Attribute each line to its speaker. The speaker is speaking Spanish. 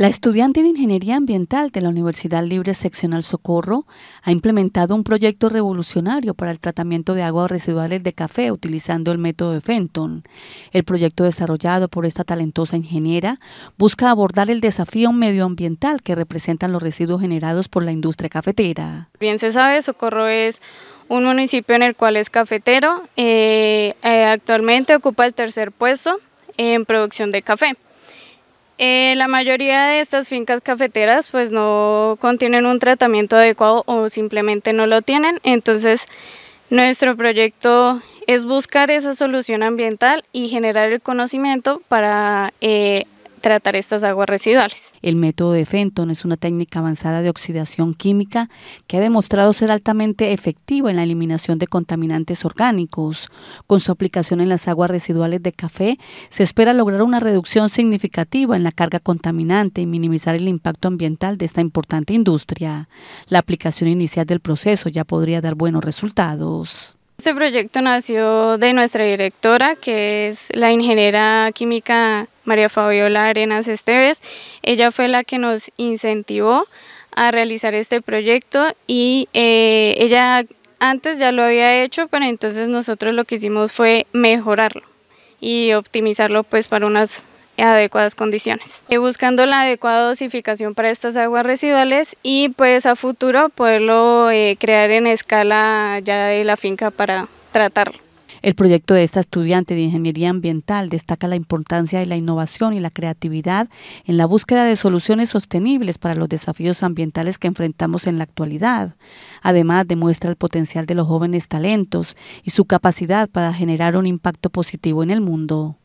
Speaker 1: La estudiante de Ingeniería Ambiental de la Universidad Libre Seccional Socorro ha implementado un proyecto revolucionario para el tratamiento de aguas residuales de café utilizando el método de Fenton. El proyecto desarrollado por esta talentosa ingeniera busca abordar el desafío medioambiental que representan los residuos generados por la industria cafetera.
Speaker 2: Bien se sabe, Socorro es un municipio en el cual es cafetero. Eh, eh, actualmente ocupa el tercer puesto en producción de café. Eh, la mayoría de estas fincas cafeteras pues no contienen un tratamiento adecuado o simplemente no lo tienen, entonces nuestro proyecto es buscar esa solución ambiental y generar el conocimiento para eh, tratar estas aguas
Speaker 1: residuales. El método de Fenton es una técnica avanzada de oxidación química que ha demostrado ser altamente efectiva en la eliminación de contaminantes orgánicos. Con su aplicación en las aguas residuales de café, se espera lograr una reducción significativa en la carga contaminante y minimizar el impacto ambiental de esta importante industria. La aplicación inicial del proceso ya podría dar buenos resultados.
Speaker 2: Este proyecto nació de nuestra directora, que es la ingeniera química María Fabiola Arenas Esteves. Ella fue la que nos incentivó a realizar este proyecto y eh, ella antes ya lo había hecho, pero entonces nosotros lo que hicimos fue mejorarlo y optimizarlo pues para unas adecuadas condiciones, eh, buscando la adecuada dosificación para estas aguas residuales y pues a futuro poderlo eh, crear en escala ya de la finca para
Speaker 1: tratarlo. El proyecto de esta estudiante de Ingeniería Ambiental destaca la importancia de la innovación y la creatividad en la búsqueda de soluciones sostenibles para los desafíos ambientales que enfrentamos en la actualidad. Además, demuestra el potencial de los jóvenes talentos y su capacidad para generar un impacto positivo en el mundo.